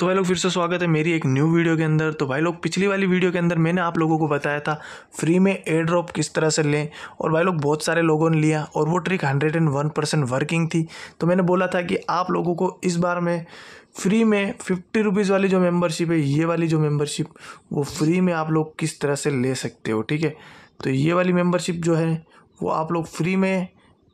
तो भाई लोग फिर से स्वागत है मेरी एक न्यू वीडियो के अंदर तो भाई लोग पिछली वाली वीडियो के अंदर मैंने आप लोगों को बताया था फ्री में एयर ड्रॉप किस तरह से लें और भाई लोग बहुत सारे लोगों ने लिया और वो trick hundred and one percent working थी तो मैंने बोला था कि आप लोगों को इस बार में फ्री में फिफ्टी रुपीज़ वाली जो मेम्बरशिप है ये वाली जो मेम्बरशिप वो फ्री में आप लोग किस तरह से ले सकते हो ठीक है तो ये वाली मेम्बरशिप जो है वो आप लोग फ्री में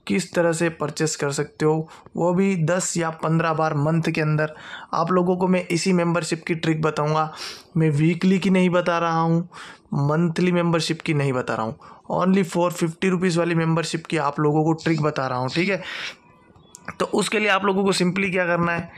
किस तरह से परचेस कर सकते हो वो भी दस या पंद्रह बार मंथ के अंदर आप लोगों को मैं इसी मेंबरशिप की ट्रिक बताऊंगा मैं वीकली की नहीं बता रहा हूँ मंथली मेंबरशिप की नहीं बता रहा हूँ ओनली फोर फिफ्टी रुपीज़ वाली मेंबरशिप की आप लोगों को ट्रिक बता रहा हूँ ठीक है तो उसके लिए आप लोगों को सिंपली क्या करना है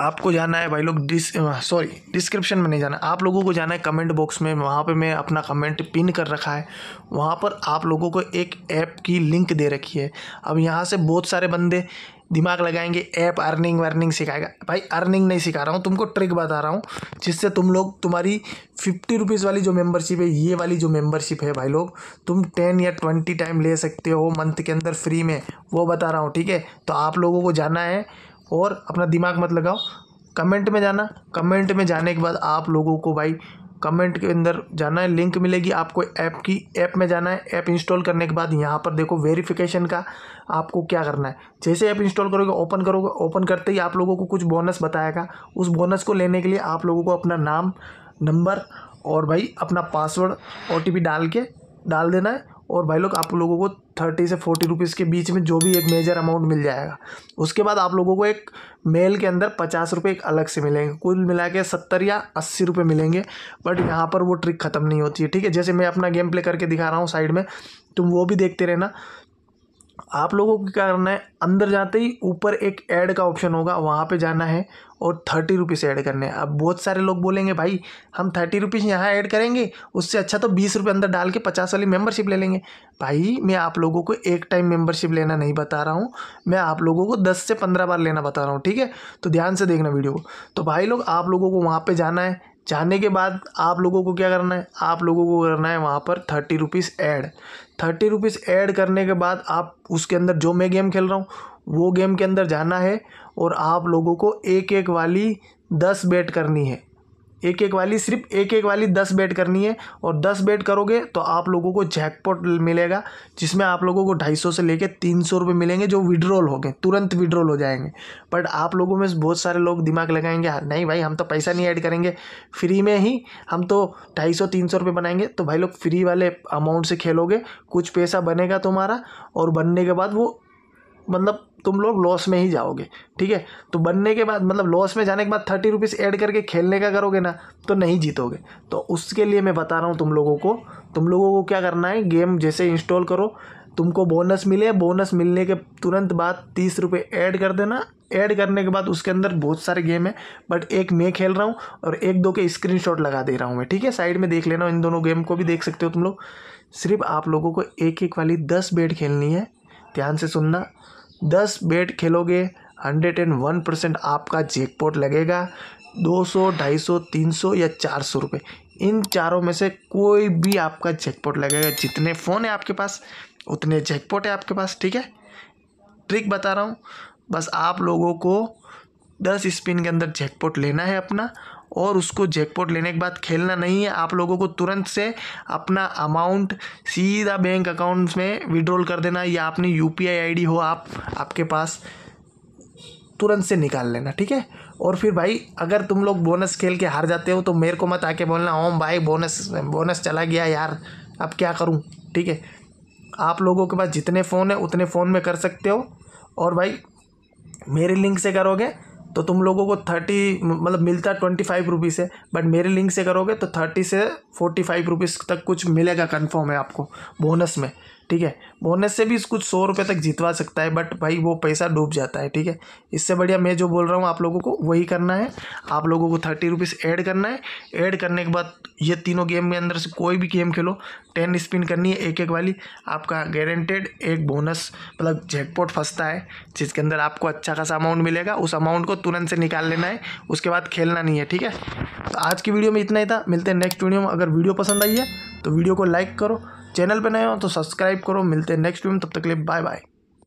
आपको जाना है भाई लोग डिस सॉरी डिस्क्रिप्शन में नहीं जाना आप लोगों को जाना है कमेंट बॉक्स में वहाँ पे मैं अपना कमेंट पिन कर रखा है वहाँ पर आप लोगों को एक ऐप की लिंक दे रखी है अब यहाँ से बहुत सारे बंदे दिमाग लगाएंगे ऐप अर्निंग वर्निंग सिखाएगा भाई अर्निंग नहीं सिखा रहा हूँ तुमको ट्रिक बता रहा हूँ जिससे तुम लोग तुम्हारी फिफ्टी रुपीज़ वाली जो मेंबरशिप है ये वाली जो मेंबरशिप है भाई लोग तुम टेन या ट्वेंटी टाइम ले सकते हो मंथ के अंदर फ्री में वो बता रहा हूँ ठीक है तो आप लोगों को जाना है और अपना दिमाग मत लगाओ कमेंट में जाना कमेंट में जाने के बाद आप लोगों को भाई कमेंट के अंदर जाना है लिंक मिलेगी आपको ऐप की ऐप में जाना है ऐप इंस्टॉल करने के बाद यहाँ पर देखो वेरिफिकेशन का आपको क्या करना है जैसे ऐप इंस्टॉल करोगे ओपन करोगे ओपन करते ही आप लोगों को कुछ बोनस बताएगा उस बोनस को लेने के लिए आप लोगों को अपना नाम नंबर और भाई अपना पासवर्ड ओ डाल के डाल देना है और भाई लोग आप लोगों को थर्टी से फोर्टी रुपीज़ के बीच में जो भी एक मेजर अमाउंट मिल जाएगा उसके बाद आप लोगों को एक मेल के अंदर पचास रुपये एक अलग से मिलेंगे कुल मिला के सत्तर या अस्सी रुपये मिलेंगे बट यहाँ पर वो ट्रिक ख़त्म नहीं होती है ठीक है जैसे मैं अपना गेम प्ले करके दिखा रहा हूँ साइड में तुम वो भी देखते रहना आप लोगों को क्या करना है अंदर जाते ही ऊपर एक ऐड का ऑप्शन होगा वहाँ पे जाना है और थर्टी रुपीज़ ऐड करने हैं अब बहुत सारे लोग बोलेंगे भाई हम थर्टी रुपीज़ यहाँ ऐड करेंगे उससे अच्छा तो बीस रुपये अंदर डाल के पचास वाली मेंबरशिप ले लेंगे भाई मैं आप लोगों को एक टाइम मेंबरशिप लेना नहीं बता रहा हूँ मैं आप लोगों को दस से पंद्रह बार लेना बता रहा हूँ ठीक है तो ध्यान से देखना वीडियो को तो भाई लोग आप लोगों को वहाँ पर जाना है जाने के बाद आप लोगों को क्या करना है आप लोगों को करना है वहाँ पर thirty rupees add thirty rupees add करने के बाद आप उसके अंदर जो मैं गेम खेल रहा हूँ वो गेम के अंदर जाना है और आप लोगों को एक एक वाली दस बेट करनी है एक एक वाली सिर्फ एक एक वाली दस बेट करनी है और दस बेट करोगे तो आप लोगों को जैकपॉट मिलेगा जिसमें आप लोगों को ढाई सौ से लेकर तीन सौ रुपये मिलेंगे जो विड्रॉल हो गए तुरंत विड्रॉल हो जाएंगे बट आप लोगों में बहुत सारे लोग दिमाग लगाएंगे हाँ, नहीं भाई हम तो पैसा नहीं ऐड करेंगे फ्री में ही हम तो ढाई सौ तीन सौ रुपये बनाएंगे तो भाई लोग फ्री वाले अमाउंट से खेलोगे कुछ पैसा बनेगा तुम्हारा और बनने के बाद वो मतलब तुम लोग लॉस में ही जाओगे ठीक है तो बनने के बाद मतलब लॉस में जाने के बाद थर्टी रुपीज़ ऐड करके खेलने का करोगे ना तो नहीं जीतोगे तो उसके लिए मैं बता रहा हूँ तुम लोगों को तुम लोगों को क्या करना है गेम जैसे इंस्टॉल करो तुमको बोनस मिले बोनस मिलने के तुरंत बाद तीस रुपये ऐड कर देना ऐड करने के बाद उसके अंदर बहुत सारे गेम है बट एक मैं खेल रहा हूँ और एक दो के स्क्रीनशॉट लगा दे रहा हूँ मैं ठीक है साइड में देख लेना इन दोनों गेम को भी देख सकते हो तुम लोग सिर्फ आप लोगों को एक एक वाली दस बेड खेलनी है ध्यान से सुनना दस बेट खेलोगे हंड्रेड एंड वन परसेंट आपका जैकपॉट लगेगा दो सौ ढाई सौ तीन सौ या चार सौ रुपये इन चारों में से कोई भी आपका जेकपोट लगेगा जितने फ़ोन है आपके पास उतने जेकपोट है आपके पास ठीक है ट्रिक बता रहा हूँ बस आप लोगों को दस स्पिन के अंदर जैकपॉट लेना है अपना और उसको जैकपॉट लेने के बाद खेलना नहीं है आप लोगों को तुरंत से अपना अमाउंट सीधा बैंक अकाउंट में विड्रॉल कर देना या आपने यू पी आई हो आप आपके पास तुरंत से निकाल लेना ठीक है और फिर भाई अगर तुम लोग बोनस खेल के हार जाते हो तो मेरे को मत आके बोलना ओम भाई बोनस बोनस चला गया यार अब क्या करूँ ठीक है आप लोगों के पास जितने फ़ोन है उतने फ़ोन में कर सकते हो और भाई मेरे लिंक से करोगे तो तुम लोगों को थर्टी मतलब मिलता है ट्वेंटी फाइव रुपीज़ है बट मेरे लिंक से करोगे तो थर्टी से फोर्टी फाइव रुपीज़ तक कुछ मिलेगा कन्फर्म है आपको बोनस में ठीक है बोनस से भी कुछ सौ रुपये तक जितवा सकता है बट भाई वो पैसा डूब जाता है ठीक है इससे बढ़िया मैं जो बोल रहा हूँ आप लोगों को वही करना है आप लोगों को थर्टी रुपीज़ ऐड करना है ऐड करने के बाद ये तीनों गेम में अंदर से कोई भी गेम खेलो टेन स्पिन करनी है एक एक वाली आपका गारंटेड एक बोनस मतलब जैकपॉट फंसता है जिसके अंदर आपको अच्छा खासा अमाउंट मिलेगा उस अमाउंट को तुरंत से निकाल लेना है उसके बाद खेलना नहीं है ठीक है तो आज की वीडियो में इतना ही था मिलते हैं नेक्स्ट वीडियो में अगर वीडियो पसंद आई है तो वीडियो को लाइक करो चैनल पर नए हो तो सब्सक्राइब करो मिलते हैं नेक्स्ट वीडियो में तब तक के लिए बाय बाय